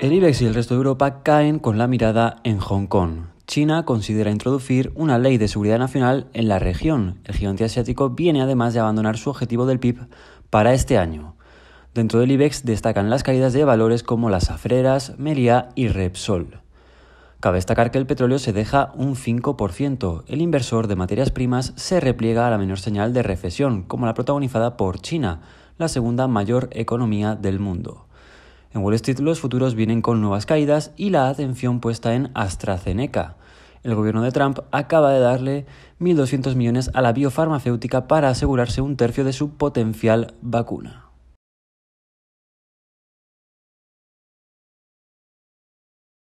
El IBEX y el resto de Europa caen con la mirada en Hong Kong. China considera introducir una ley de seguridad nacional en la región. El gigante asiático viene además de abandonar su objetivo del PIB para este año. Dentro del IBEX destacan las caídas de valores como las Afreras, mería y Repsol. Cabe destacar que el petróleo se deja un 5%. El inversor de materias primas se repliega a la menor señal de recesión, como la protagonizada por China, la segunda mayor economía del mundo. Street títulos futuros vienen con nuevas caídas y la atención puesta en AstraZeneca. El gobierno de Trump acaba de darle 1.200 millones a la biofarmacéutica para asegurarse un tercio de su potencial vacuna.